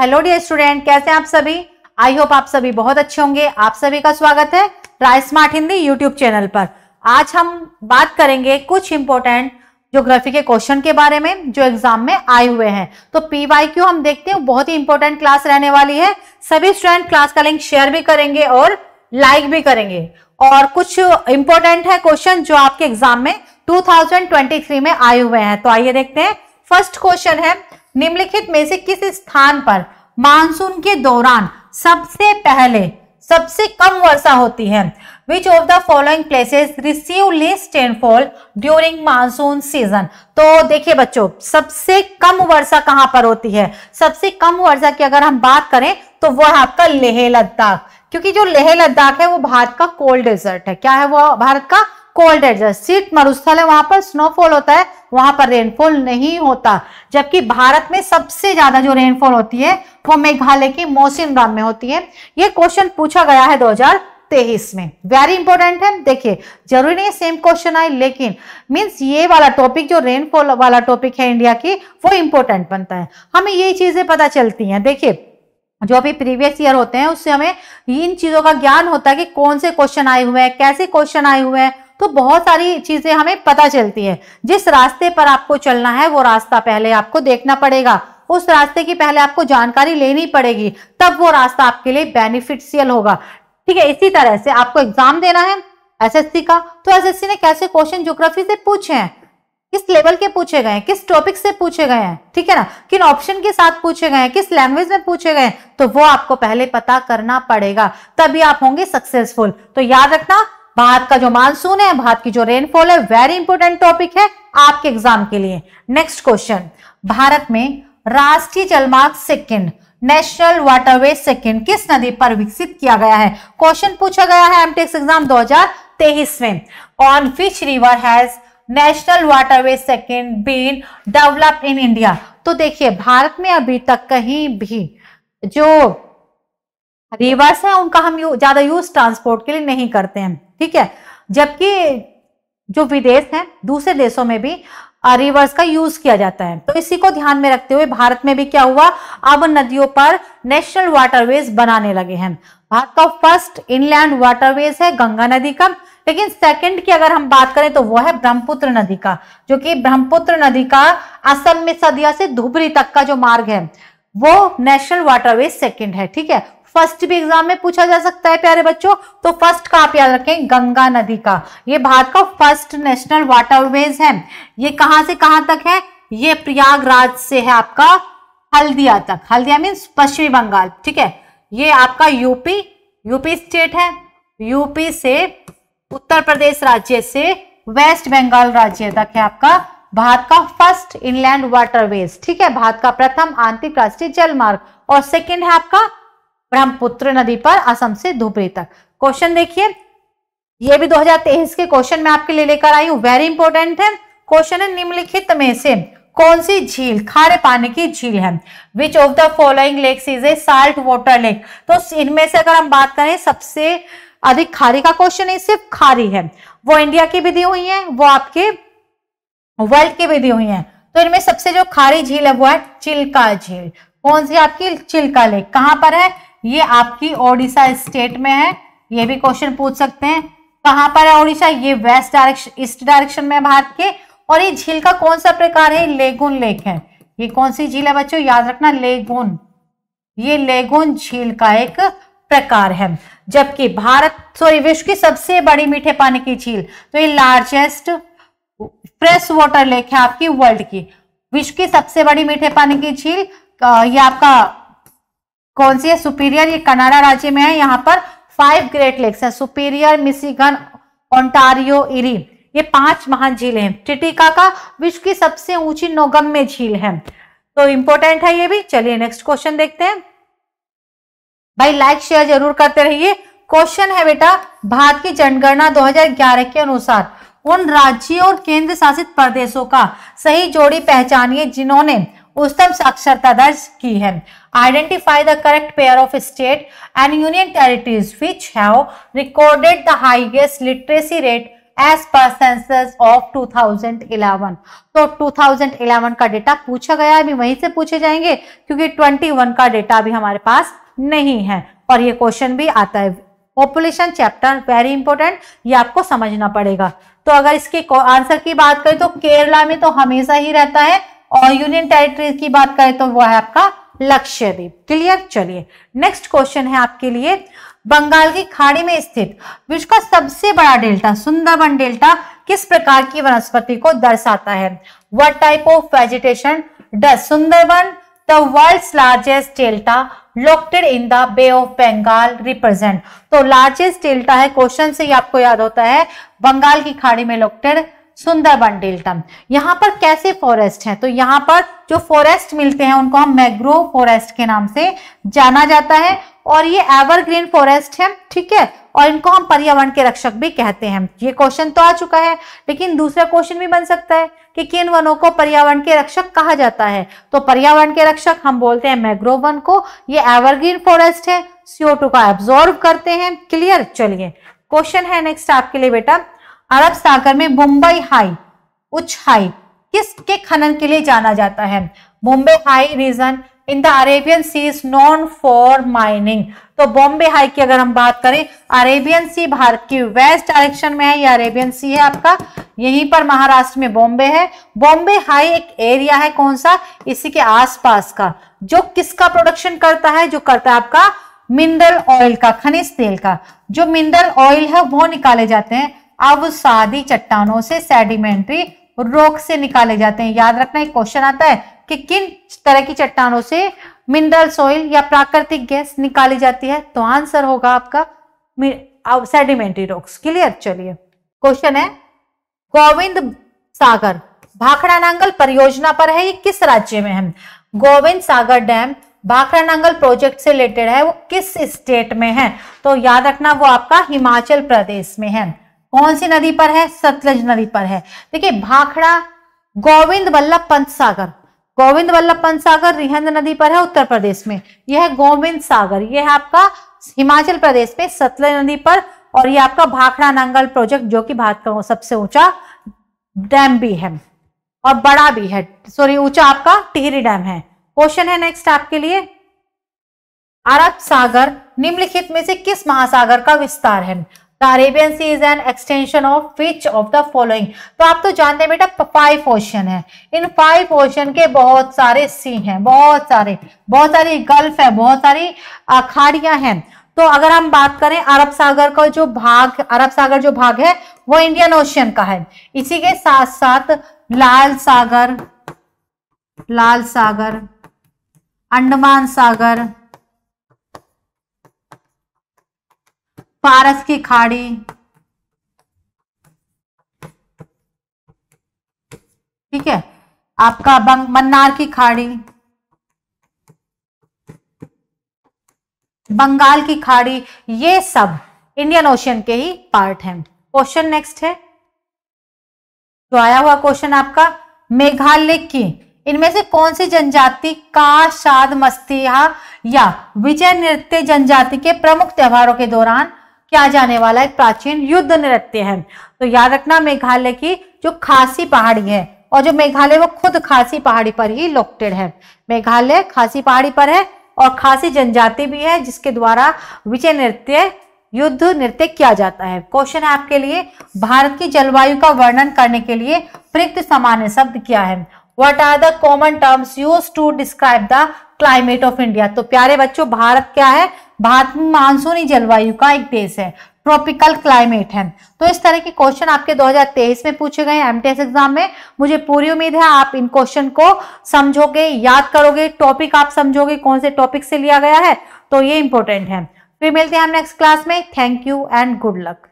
hello dear student कैसे हैं आप सभी आई होप आप सभी बहुत अच्छे होंगे आप सभी का स्वागत है try smart Hindi YouTube channel पर आज हम बात करेंगे कुछ इंपॉर्टेंट ज्योग्राफी के क्वेश्चन के बारे में जो एग्जाम में आए हुए हैं तो वाई क्यू हम देखते हैं बहुत ही इंपॉर्टेंट क्लास रहने वाली है सभी स्टूडेंट क्लास का लिंक शेयर भी करेंगे और लाइक भी करेंगे और कुछ इंपॉर्टेंट है क्वेश्चन जो आपके एग्जाम में 2023 में आए हुए हैं तो आइए देखते हैं फर्स्ट क्वेश्चन है निम्नलिखित में से किस स्थान पर मानसून के दौरान सबसे पहले सबसे कम वर्षा होती है which of the following places receive less rainfall during monsoon season तो देखिए बच्चों सबसे कम वर्षा कहाँ पर होती है सबसे कम वर्षा की अगर हम बात करें तो वह आपका लेह लद्दाख क्योंकि जो लेह लद्दाख है वो भारत का कोल्ड डेजर्ट है क्या है वो भारत का कोल्ड डेजर्ट सीट मरुस्थल है वहां पर स्नोफॉल होता है वहां पर रेनफॉल नहीं होता जबकि भारत में सबसे ज्यादा जो रेनफॉल होती है वो मेघालय की मौसम राम में होती है ये क्वेश्चन पूछा गया है तेईस में वेरी इंपॉर्टेंट है देखिए जरूरी नहीं सेम क्वेश्चन आए लेकिन मीन्स ये वाला टॉपिक जो रेनफॉल वाला टॉपिक है इंडिया की वो इंपॉर्टेंट बनता है हमें यही चीजें पता चलती हैं देखिए जो अभी प्रीवियस ईयर होते हैं उससे हमें इन चीजों का ज्ञान होता है कि कौन से क्वेश्चन आए हुए हैं कैसे क्वेश्चन आए हुए हैं तो बहुत सारी चीजें हमें पता चलती है जिस रास्ते पर आपको चलना है वो रास्ता पहले आपको देखना पड़ेगा उस रास्ते की पहले आपको जानकारी लेनी पड़ेगी तब वो रास्ता आपके लिए बेनिफिशियल होगा ठीक है इसी तरह से आपको एग्जाम देना है एसएससी का तो एसएससी ने कैसे क्वेश्चन ज्योग्राफी से पूछे हैं किस लेवल के पूछे गए हैं किस टॉपिक से पूछे गए हैं ठीक है ना किन ऑप्शन के साथ पूछे गए हैं किस लैंग्वेज में पूछे गए हैं तो वो आपको पहले पता करना पड़ेगा तभी आप होंगे सक्सेसफुल तो याद रखना भारत का जो मानसून है भारत की जो रेनफॉल है वेरी इंपॉर्टेंट टॉपिक है आपके एग्जाम के लिए नेक्स्ट क्वेश्चन भारत में राष्ट्रीय जलमार्ग सेकंड नेशनल वाटरवे सेकंड किस नदी पर विकसित किया गया है क्वेश्चन पूछा गया है एमटेक्स एग्जाम 2023 में on which river has national waterway second been developed in India तो देखिए भारत में अभी तक कहीं भी जो रिवर्स है उनका हम यू, ज्यादा यूज ट्रांसपोर्ट के लिए नहीं करते हैं ठीक है जबकि जो विदेश है दूसरे देशों में भी रिवर्स का यूज किया जाता है तो इसी को ध्यान में रखते हुए भारत में भी क्या हुआ अब नदियों पर नेशनल वाटरवेज बनाने लगे हैं भारत का फर्स्ट इनलैंड वाटरवेज है गंगा नदी का लेकिन सेकंड की अगर हम बात करें तो वो है ब्रह्मपुत्र नदी का जो कि ब्रह्मपुत्र नदी का असम में सदिया से धुबरी तक का जो मार्ग है वो नेशनल वाटरवेज सेकंड है ठीक है फर्स्ट भी एग्जाम में पूछा जा सकता है प्यारे बच्चों तो फर्स्ट का आप याद रखें गंगा नदी का ये भारत का फर्स्ट नेशनल वाटरवेज है ये कहां से कहां तक है ये प्रयागराज से है आपका हल्दिया तक हल्दिया मीन्स पश्चिमी बंगाल ठीक है ये आपका यूपी यूपी स्टेट है यूपी से उत्तर प्रदेश राज्य से वेस्ट बंगाल राज्य तक है आपका भारत का फर्स्ट इनलैंड वाटरवेज ठीक है भारत का प्रथम आंतरिक राष्ट्रीय जलमार्ग और सेकंड है आपका ब्रह्मपुत्र नदी पर असम से धुबरी तक क्वेश्चन देखिए ये भी 2023 के क्वेश्चन में आपके लिए लेकर आई हूँ वेरी इंपॉर्टेंट है क्वेश्चन है निम्नलिखित में से कौन सी झील खारे पानी की झील है which of the following lakes is a salt water lake तो इनमें से अगर हम बात करें सबसे अधिक खारी का क्वेश्चन है सिर्फ खारी है वो इंडिया की भी दी हुई है वो आपके वर्ल्ड की भी दी हुई है तो इनमें सबसे जो खारी झील है वो है चिल्का झील कौन सी आपकी चिल्का लेक कहां पर है ये आपकी ओडिशा स्टेट में है ये भी क्वेश्चन पूछ सकते हैं कहां पर है ओडिशा ये वेस्ट डायरेक्शन ईस्ट डायरेक्शन में भारत के और ये झील का कौन सा प्रकार है लेगुन लेक है ये कौन सी झील है बच्चों याद रखना लेगुन ये लेगुन झील का एक प्रकार है जबकि भारत सॉरी विश्व की सबसे बड़ी मीठे पानी की झील तो ये लार्जेस्ट फ्रेश वाटर लेक है आपकी वर्ल्ड की विश्व की सबसे बड़ी मीठे पानी की झील ये आपका कौन सी है सुपीरियर ये कनाडा राज्य में है यहाँ पर फाइव ग्रेट लेक्स है सुपीरियर मिशिगन ओंटारियो इरी ये पांच महान झील टिटिका का विश्व की सबसे ऊंची नौगम्य झील है तो इंपॉर्टेंट है ये भी चलिए नेक्स्ट क्वेश्चन देखते हैं भाई लाइक शेयर जरूर करते रहिए क्वेश्चन है बेटा भारत की जनगणना 2011 के अनुसार उन राज्यों और केंद्र शासित प्रदेशों का सही जोड़ी पहचानिए जिन्होंने उत्तम साक्षरता दर्ज की है identify the correct pair of state and union territories which have recorded the highest literacy rate as per census of 2011 तो 2011 का डेटा पूछा गया अभी वहीं से पूछे जाएंगे क्योंकि 21 का डेटा भी हमारे पास नहीं है और ये क्वेश्चन भी आता है पॉपुलेशन चैप्टर वेरी इंपॉर्टेंट ये आपको समझना पड़ेगा तो अगर इसके आंसर की बात करें तो केरला में तो हमेशा ही रहता है और यूनियन टेरिटरी की बात करें तो वह है आपका लक्षद्वीप क्लियर चलिए नेक्स्ट क्वेश्चन है आपके लिए बंगाल की खाड़ी में स्थित विश्व का सबसे बड़ा डेल्टा सुंदरबन डेल्टा किस प्रकार की वनस्पति को दर्शाता है what type of vegetation does Sundarban the world largest delta located in the bay of Bengal represent तो लार्जेस्ट डेल्टा है क्वेश्चन से ही आपको याद होता है बंगाल की खाड़ी में लोकटेड सुंदरबन डेल्टा यहाँ पर कैसे फॉरेस्ट है तो यहाँ पर जो फॉरेस्ट मिलते हैं उनको हम मैग्रोव फॉरेस्ट के नाम से जाना जाता है और ये एवरग्रीन फॉरेस्ट है ठीक है और इनको हम पर्यावरण के रक्षक भी कहते हैं ये क्वेश्चन तो आ चुका है लेकिन दूसरा क्वेश्चन भी बन सकता है कि किन वनों को पर्यावरण के रक्षक कहा जाता है तो पर्यावरण के रक्षक हम बोलते हैं मैग्रोव वन को ये एवरग्रीन फॉरेस्ट है सीओ टू का एब्जॉर्व करते हैं क्लियर चलिए क्वेश्चन है नेक्स्ट आपके लिए बेटा अरब सागर में मुंबई हाई उच्च हाई किसके खनन के लिए जाना जाता है Bombay high region in the Arabian sea is known for mining तो बॉम्बे हाई की अगर हम बात करें अरेबियन सी भारत की वेस्ट डायरेक्शन में है या अरेबियन सी है आपका यहीं पर महाराष्ट्र में बॉम्बे है बॉम्बे हाई एक एरिया है कौन सा इसी के आसपास का जो किसका प्रोडक्शन करता है जो करता है आपका मिनरल ऑयल का खनिज तेल का जो मिनरल ऑयल है वो निकाले जाते हैं अवसादी चट्टानों से सेडिमेंट्री रोक से निकाले जाते हैं याद रखना एक क्वेश्चन आता है कि किन तरह की चट्टानों से मिनरल सोइल या प्राकृतिक गैस निकाली जाती है तो आंसर होगा आपका सेडिमेंट्री रॉक्स क्लियर चलिए क्वेश्चन है गोविंद सागर भाखड़ा नांगल परियोजना पर है ये किस राज्य में है गोविंद सागर डैम भाखड़ा नांगल प्रोजेक्ट से रिलेटेड है वो किस स्टेट में है तो याद रखना वो आपका हिमाचल प्रदेश में है कौन सी नदी पर है सतलज नदी पर है देखिए भाखड़ा गोविंद वल्लभ पंत सागर गोविंद वल्लभ पंत सागर रिहंद नदी पर है उत्तर प्रदेश में यह है गोविंद सागर यह है आपका हिमाचल प्रदेश में सतलज नदी पर और यह आपका भाखड़ा नांगल प्रोजेक्ट जो कि भारत का सबसे ऊंचा डैम भी है और बड़ा भी है सॉरी ऊंचा आपका टिहरी डैम है क्वेश्चन है नेक्स्ट आपके लिए अरब सागर निम्नलिखित में से किस महासागर का विस्तार है Arabian sea is an extension of which of the following तो आप तो जानते हैं बेटा फाइव ओशन है इन फाइव ओशन के बहुत सारे सी हैं बहुत सारे बहुत सारी गल्फ है बहुत सारी खाड़ियां हैं तो अगर हम बात करें अरब सागर का जो भाग अरब सागर जो भाग है वो इंडियन ओशियन का है इसी के साथ साथ लाल सागर लाल सागर अंडमान सागर पारस की खाड़ी ठीक है आपका बंग मन्नार की खाड़ी बंगाल की खाड़ी ये सब इंडियन ओशियन के ही पार्ट हैं क्वेश्चन नेक्स्ट है तो आया हुआ क्वेश्चन आपका मेघालय की इनमें से कौन सी जनजाति का शाद मस्ती या विजय नृत्य जनजाति के प्रमुख त्योहारों के दौरान किया जाने वाला एक प्राचीन युद्ध नृत्य है तो याद रखना मेघालय की जो खासी पहाड़ी है और जो मेघालय वो खुद खासी पहाड़ी पर ही लोकटेड है मेघालय खासी पहाड़ी पर है और खासी जनजाति भी है जिसके द्वारा विजय नृत्य युद्ध नृत्य किया जाता है क्वेश्चन है आपके लिए भारत की जलवायु का वर्णन करने के लिए प्रयुक्त सामान्य शब्द क्या है what are the common terms use to describe the climate of India तो प्यारे बच्चों भारत क्या है भारत में मानसूनी जलवायु का एक देश है ट्रॉपिकल क्लाइमेट है तो इस तरह के क्वेश्चन आपके 2023 में पूछे गए एमटीएस एग्जाम में मुझे पूरी उम्मीद है आप इन क्वेश्चन को समझोगे याद करोगे टॉपिक आप समझोगे कौन से टॉपिक से लिया गया है तो ये इंपॉर्टेंट है फिर मिलते हैं हम नेक्स्ट क्लास में thank you and good luck